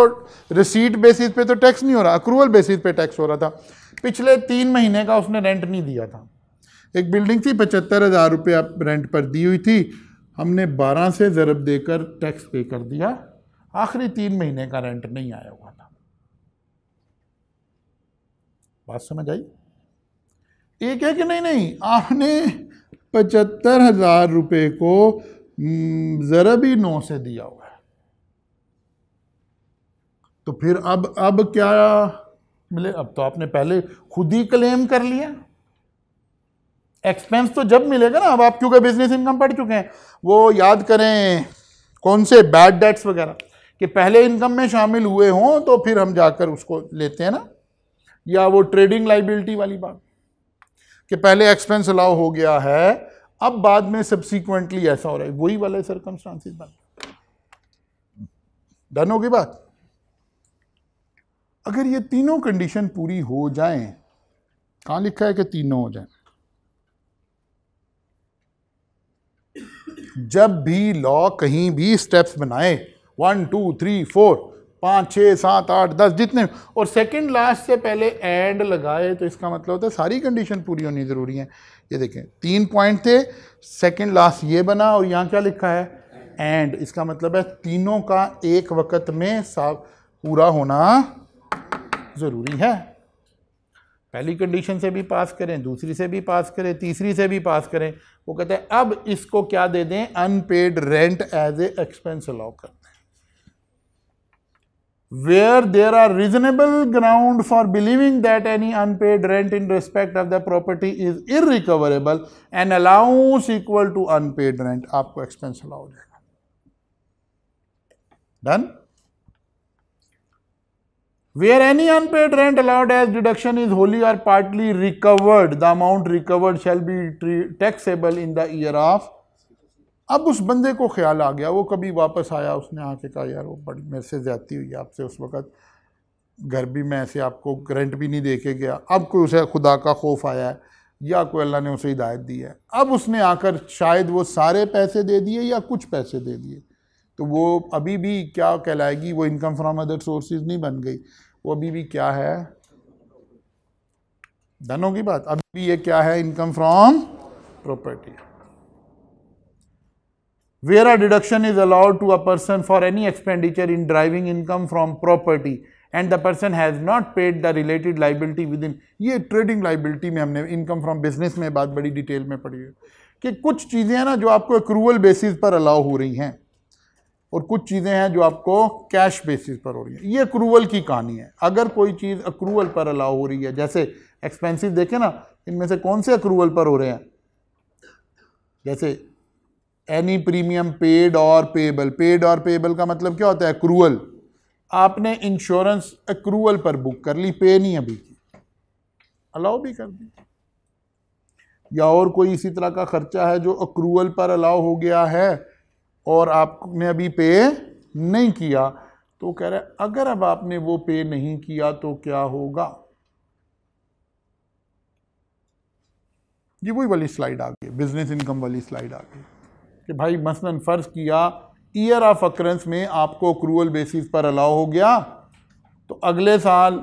रिसीट बेसिस पे तो टैक्स नहीं हो रहा अक्रूवल बेसिस पे टैक्स हो रहा था पिछले तीन महीने का उसने रेंट नहीं दिया था एक बिल्डिंग थी पचहत्तर हज़ार रुपये रेंट पर दी हुई थी हमने बारह से ज़रब देकर टैक्स पे कर दिया आखिरी तीन महीने का रेंट नहीं आया हुआ था बात समझ आई एक है कि नहीं नहीं आपने पचहत्तर हजार रुपये को हम्म, जरा भी नौ से दिया हुआ है तो फिर अब अब क्या मिले अब तो आपने पहले खुद ही क्लेम कर लिया एक्सपेंस तो जब मिलेगा ना अब आप क्योंकि बिजनेस इनकम पढ़ चुके हैं वो याद करें कौन से बैड डेट्स वगैरह कि पहले इनकम में शामिल हुए हों तो फिर हम जाकर उसको लेते हैं ना या वो ट्रेडिंग लाइबिलिटी वाली बात कि पहले एक्सपेंस अलाउ हो गया है अब बाद में सब्सिक्वेंटली ऐसा हो रहा है वही वाला सरकमस्टांसिस बन डन होगी बात अगर ये तीनों कंडीशन पूरी हो जाएं कहां लिखा है कि तीनों हो जाएं जब भी लॉ कहीं भी स्टेप्स बनाए वन टू थ्री फोर पाँच छः सात आठ दस जितने और सेकंड लास्ट से पहले एंड लगाए तो इसका मतलब होता है सारी कंडीशन पूरी होनी ज़रूरी है ये देखें तीन पॉइंट थे सेकंड लास्ट ये बना और यहाँ क्या लिखा है एंड इसका मतलब है तीनों का एक वक्त में सा पूरा होना ज़रूरी है पहली कंडीशन से भी पास करें दूसरी से भी पास करें तीसरी से भी पास करें वो कहते हैं अब इसको क्या दे दें unpaid rent as a expense allow कर where there are reasonable ground for believing that any unpaid rent in respect of the property is irrecoverable an allowance equal to unpaid rent आपको expense allowed. हो done where any unpaid rent allowed as deduction is wholly or partly recovered the amount recovered shall be taxable in the year of अब उस बंदे को ख्याल आ गया वो कभी वापस आया उसने आके कहा यार वो बड़ी मेरे से ज़्यादती हुई आपसे उस वक़्त घर भी मैं ऐसे आपको ग्रेंट भी नहीं दे के गया अब कोई उसे खुदा का खौफ आया है या कोई अल्लाह ने उसे हिदायत दी है अब उसने आकर शायद वो सारे पैसे दे दिए या कुछ पैसे दे दिए तो वो अभी भी क्या कहलाएगी वो इनकम फ्राम अदर सोर्सेज नहीं बन गई वो अभी भी क्या है धनों की बात अभी भी ये क्या है income from property where a deduction is allowed to a person for any expenditure in driving income from property and the person has not paid the related liability within ये trading liability में हमने income from business में बात बड़ी detail में पढ़ी है कि कुछ चीज़ें हैं ना जो आपको accrual basis पर allow हो रही हैं और कुछ चीज़ें हैं जो आपको कैश बेसिस पर हो रही हैं ये अक्रूवल की कहानी है अगर कोई चीज़ अक्रूवल पर अलाउ हो रही है जैसे एक्सपेंसिस देखें ना इनमें से कौन से अक्रूवल पर हो रहे हैं जैसे एनी प्रीमियम पेड और पेबल पेड और पेबल का मतलब क्या होता है क्रूअल आपने इंश्योरेंस अक्रूअल पर बुक कर ली पे नहीं अभी की अलाउ भी कर दी या और कोई इसी तरह का खर्चा है जो अक्रूअल पर अलाउ हो गया है और आपने अभी पे नहीं किया तो कह रहे अगर अब आपने वो पे नहीं किया तो क्या होगा ये वही वाली स्लाइड आ गई बिजनेस इनकम वाली स्लाइड आ गई कि भाई मसलन फ़र्ज़ किया ईयर ऑफ अक्रेंस में आपको क्रूअल बेसिस पर अलाउ हो गया तो अगले साल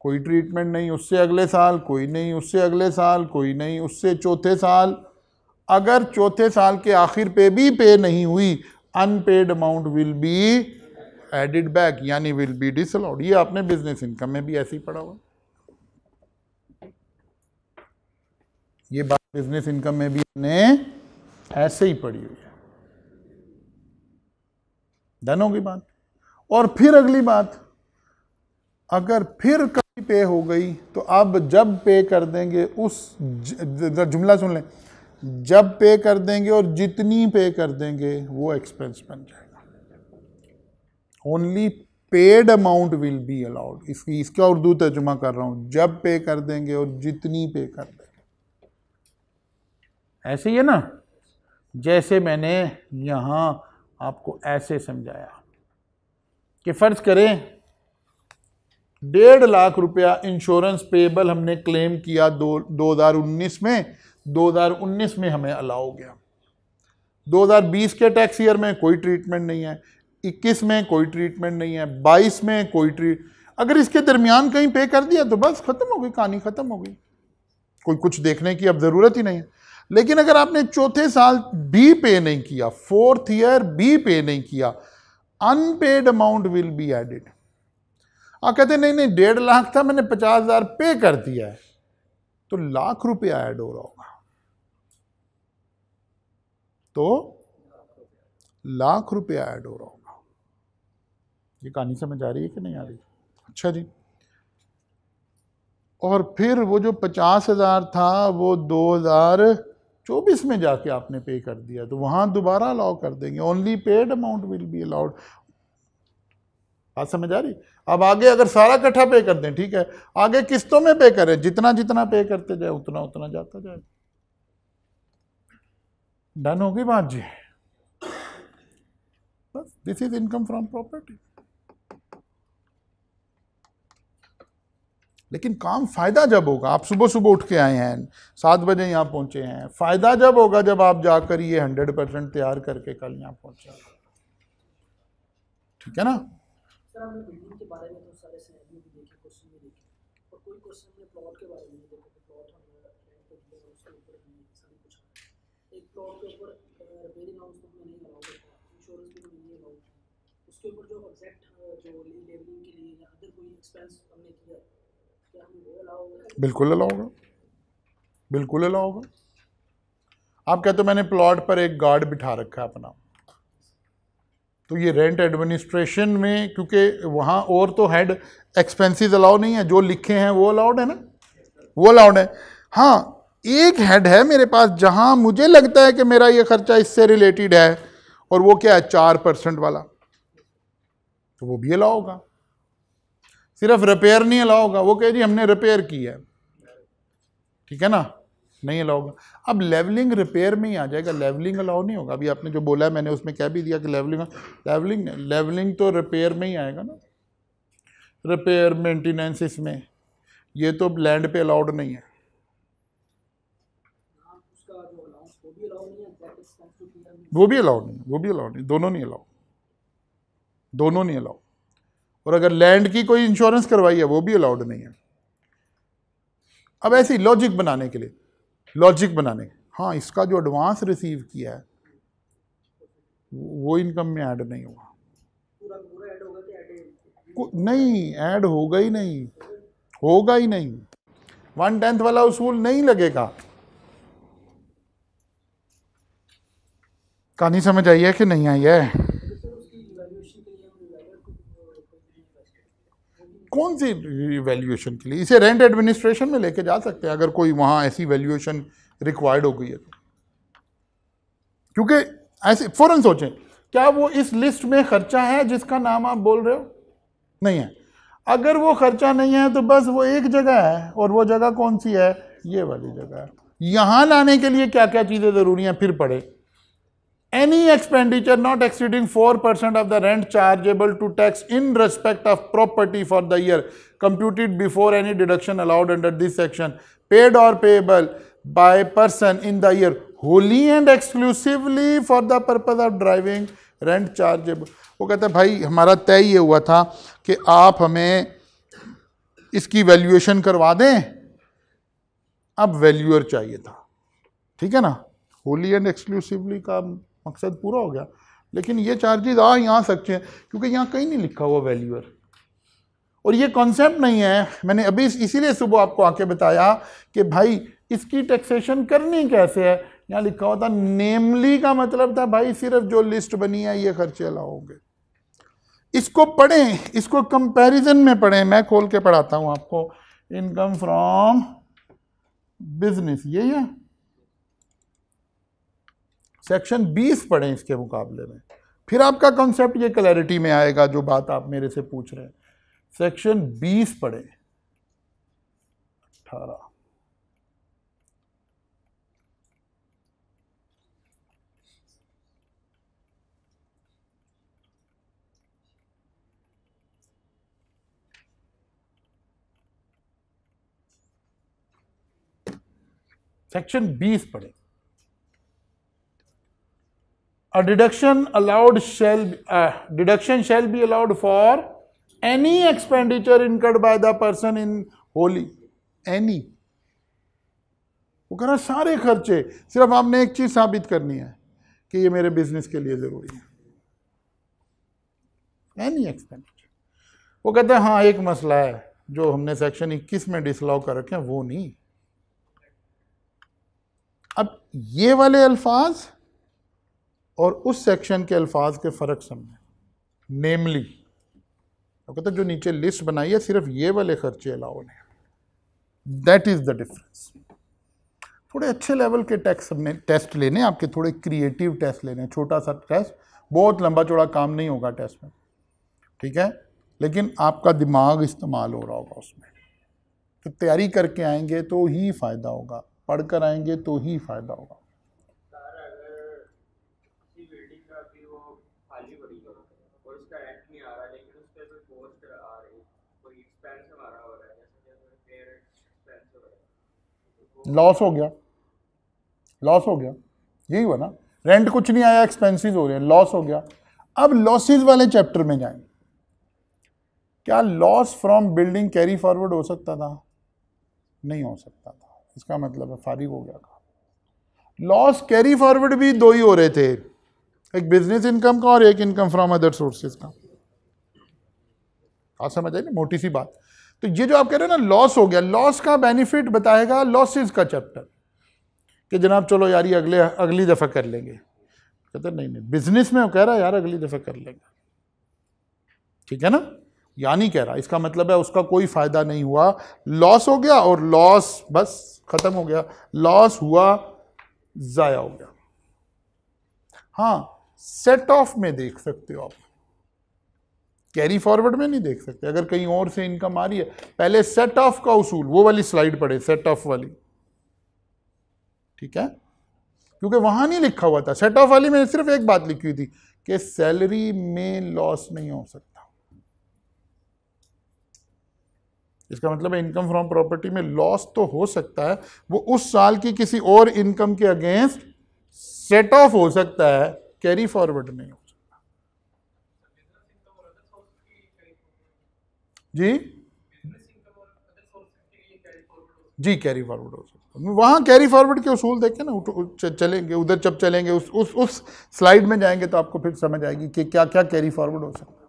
कोई ट्रीटमेंट नहीं उससे अगले साल कोई नहीं उससे अगले साल कोई नहीं उससे चौथे साल अगर चौथे साल के आखिर पे भी पे नहीं हुई unpaid amount will be added back यानी विल बी डिसअलाउड ये आपने बिजनेस इनकम में भी ऐसे ही पढ़ा हुआ ये बात बिजनेस इनकम में भी हमने ऐसे ही पड़ी हुई है धन होगी बात और फिर अगली बात अगर फिर कभी पे हो गई तो अब जब पे कर देंगे उस जुमला सुन लें जब पे कर देंगे और जितनी पे कर देंगे वो एक्सपेंस बन जाएगा only paid amount will be allowed इसकी इसका उर्दू तर्जुमा कर रहा हूं जब पे कर देंगे और जितनी पे कर देंगे ऐसे ही है ना जैसे मैंने यहाँ आपको ऐसे समझाया कि फ़र्ज़ करें डेढ़ लाख रुपया इंश्योरेंस पेबल हमने क्लेम किया दो दो हज़ार उन्नीस में दो हज़ार उन्नीस में हमें अलाउ गया दो हज़ार बीस के टैक्स ईयर में कोई ट्रीटमेंट नहीं है इक्कीस में कोई ट्रीटमेंट नहीं है बाईस में कोई ट्रीट अगर इसके दरमियान कहीं पे कर दिया तो बस ख़त्म हो गई कहानी ख़त्म हो गई कोई कुछ देखने की अब ज़रूरत ही नहीं है लेकिन अगर आपने चौथे साल बी पे नहीं किया फोर्थ ईयर बी पे नहीं किया unpaid amount will be added आप कहते नहीं नहीं डेढ़ लाख था मैंने पचास हजार पे कर दिया है तो लाख रुपया ऐड हो रहा होगा तो लाख रुपया ऐड हो रहा होगा ये कहानी समझ आ रही है कि नहीं आ रही अच्छा जी और फिर वो जो पचास हजार था वो दो हजार चौबीस में जाके आपने पे कर दिया तो वहाँ दोबारा अलाउ कर देंगे only paid amount will be allowed बात समझ आ रही अब आगे अगर सारा इकट्ठा पे कर दें ठीक है आगे किस्तों में पे करें जितना जितना पे करते जाए उतना उतना जाता जाए डन होगी बात जी बस this is income from property लेकिन काम फ़ायदा जब होगा आप सुबह सुबह उठ के आए हैं सात बजे यहाँ पहुँचे हैं फ़ायदा जब होगा जब आप जाकर ये हंड्रेड परसेंट तैयार करके कल यहाँ पहुँचे ठीक है ना उसके ऊपर जो एग्जैक्ट जो लेबलिंग के लिए या अदर कोई एक्सपेंस हमने किया बिल्कुल अलाउ बिल्कुल अलाउ होगा आप कहते हो मैंने प्लॉट पर एक गार्ड बिठा रखा है अपना तो ये रेंट एडमिनिस्ट्रेशन में क्योंकि वहाँ और तो हेड एक्सपेंसेस अलाउ नहीं है जो लिखे हैं वो अलाउड है ना वो अलाउड है हाँ एक हेड है मेरे पास जहाँ मुझे लगता है कि मेरा ये खर्चा इससे रिलेटेड है और वो क्या है चार परसेंट वाला तो वो भी अलाउ होगा सिर्फ रिपेयर नहीं अलाउ होगा वो कहे जी हमने रिपेयर की है ठीक है ना नहीं अलाउ होगा अब लेवलिंग रिपेयर में ही आ जाएगा लेवलिंग अलाउ नहीं होगा अभी आपने जो बोला है मैंने उसमें कह भी दिया कि लेवलिंग लेवलिंग लेवलिंग तो रिपेयर में ही आएगा ना रिपेयर मेंटेनेंस इसमें ये तो लैंड पे अलाउड नहीं है वो भी अलाउड नहीं वो भी अलाउड नहीं दोनों नहीं अलाउड दोनों नहीं अलाउड और अगर लैंड की कोई इंश्योरेंस करवाई है वो भी अलाउड नहीं है अब ऐसी लॉजिक बनाने के लिए लॉजिक बनाने के हाँ इसका जो एडवांस रिसीव किया है वो इनकम में ऐड नहीं हुआ नहीं ऐड होगा ही नहीं होगा ही नहीं वन टेंथ वाला उसूल नहीं लगेगा कहानी समझ आई है कि नहीं आई है कौन सी वैल्यूएशन के लिए इसे रेंट एडमिनिस्ट्रेशन में लेके जा सकते हैं अगर कोई वहाँ ऐसी वैल्यूएशन रिक्वायर्ड हो गई है तो। क्योंकि ऐसे फ़ौरन सोचें क्या वो इस लिस्ट में खर्चा है जिसका नाम आप बोल रहे हो नहीं है अगर वो खर्चा नहीं है तो बस वो एक जगह है और वो जगह कौन सी है ये वाली जगह है यहाँ लाने के लिए क्या क्या चीज़ें ज़रूरी हैं फिर पढ़े any expenditure not exceeding 4% of the rent chargeable to tax in respect of property for the year computed before any deduction allowed under this section paid or payable by person in the year wholly and exclusively for the purpose of driving rent chargeable वो कहते हैं भाई हमारा तय ये हुआ था कि आप हमें इसकी वैल्यूएशन करवा दें अब वैल्यूअर चाहिए था ठीक है ना होली एंड एक्सक्लूसिवली का मकसद पूरा हो गया लेकिन ये चार्जेज आ यहाँ सकते हैं क्योंकि यहाँ कहीं नहीं लिखा हुआ वैल्यूअर और ये कॉन्सेप्ट नहीं है मैंने अभी इसीलिए सुबह आपको आके बताया कि भाई इसकी टैक्सेशन करनी कैसे है यहाँ लिखा हुआ था नेमली का मतलब था भाई सिर्फ जो लिस्ट बनी है ये खर्चे लाओगे इसको पढ़ें इसको कंपैरिजन में पढ़ें मैं खोल के पढ़ाता हूँ आपको इनकम फ्रॉम बिजनेस यही है सेक्शन 20 पढ़ें इसके मुकाबले में फिर आपका कॉन्सेप्ट ये क्लैरिटी में आएगा जो बात आप मेरे से पूछ रहे हैं सेक्शन 20 पढ़ें 18 सेक्शन 20 पढ़ें a deduction allowed shall uh, deduction shall be allowed for any expenditure incurred by the person in होली एनी वो कह रहा है सारे खर्चे सिर्फ आपने एक चीज साबित करनी है कि ये मेरे बिजनेस के लिए जरूरी है एनी एक्सपेंडिचर वो कहते हैं हाँ एक मसला है जो हमने सेक्शन 21 में डिसलाउ कर रखे हैं वो नहीं अब ये वाले अल्फाज और उस सेक्शन के अल्फाज के फ़र्क समझें नेमली तो कहते जो नीचे लिस्ट बनाई है सिर्फ ये वाले खर्चे अलाउड हैं दैट इज़ द डिफरेंस थोड़े अच्छे लेवल के टैक्स हमने टेस्ट लेने आपके थोड़े क्रिएटिव टेस्ट लेने छोटा सा टेस्ट बहुत लंबा चौड़ा काम नहीं होगा टेस्ट में ठीक है लेकिन आपका दिमाग इस्तेमाल हो रहा होगा उसमें तो तैयारी करके आएंगे तो ही फ़ायदा होगा पढ़ कर आएंगे तो ही फ़ायदा होगा लॉस हो गया लॉस हो गया यही हुआ ना रेंट कुछ नहीं आया एक्सपेंसेस हो रहे हैं लॉस हो गया अब लॉसेज वाले चैप्टर में जाएं क्या loss from building carry forward हो सकता था नहीं हो सकता था इसका मतलब है फारिग हो गया था लॉस कैरी फॉरवर्ड भी दो ही हो रहे थे एक बिजनेस इनकम का और एक इनकम फ्रॉम अदर सोर्सेज का समझ आई ना मोटी सी बात तो ये जो आप कह रहे हैं ना लॉस हो गया लॉस का बेनिफिट बताएगा लॉसेज का चैप्टर कि जनाब चलो यार ये अगले अगली दफ़ा कर लेंगे कहते नहीं नहीं बिजनेस में कह रहा है यार अगली दफ़ा कर लेंगे ठीक है ना यानी कह रहा इसका मतलब है उसका कोई फ़ायदा नहीं हुआ लॉस हो गया और लॉस बस ख़त्म हो गया लॉस हुआ ज़ाया हो गया हाँ सेट ऑफ में देख सकते हो आप कैरी फॉरवर्ड में नहीं देख सकते अगर कहीं और से इनकम आ रही है पहले सेट ऑफ का उसूल वो वाली स्लाइड पड़े सेट ऑफ वाली ठीक है क्योंकि वहां नहीं लिखा हुआ था सेट ऑफ वाली मैंने सिर्फ एक बात लिखी हुई थी कि सैलरी में लॉस नहीं हो सकता इसका मतलब है इनकम फ्रॉम प्रॉपर्टी में लॉस तो हो सकता है वो उस साल की किसी और इनकम के अगेंस्ट सेट ऑफ हो सकता है कैरी फॉरवर्ड नहीं हो जी जी कैरी फॉरवर्ड हो सकता है वहाँ कैरी फॉरवर्ड के उसूल देखें ना चलेंगे उधर जब चलेंगे उस उस उस स्लाइड में जाएंगे तो आपको फिर समझ आएगी कि क्या क्या कैरी फॉरवर्ड हो सकता है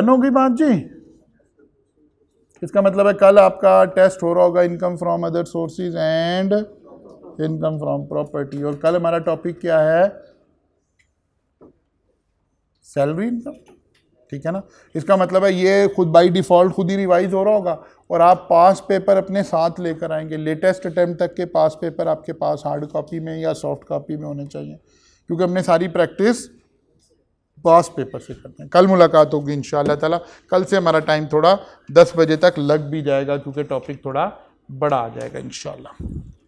डन होगी बात जी इसका मतलब है कल आपका टेस्ट हो रहा होगा income from other sources and income from property और कल हमारा टॉपिक क्या है सैलरी इनकम ठीक है ना इसका मतलब है ये खुद बाई डिफ़ॉल्ट खुद ही रिवाइज हो रहा होगा और आप पास पेपर अपने साथ लेकर आएंगे लेटेस्ट अटैम्प्ट तक के पास पेपर आपके पास हार्ड कॉपी में या सॉफ्ट कॉपी में होने चाहिए क्योंकि हमने सारी प्रैक्टिस पास पेपर से करते हैं कल मुलाकात होगी इन ताला कल से हमारा टाइम थोड़ा दस बजे तक लग भी जाएगा क्योंकि टॉपिक थोड़ा बड़ा आ जाएगा इन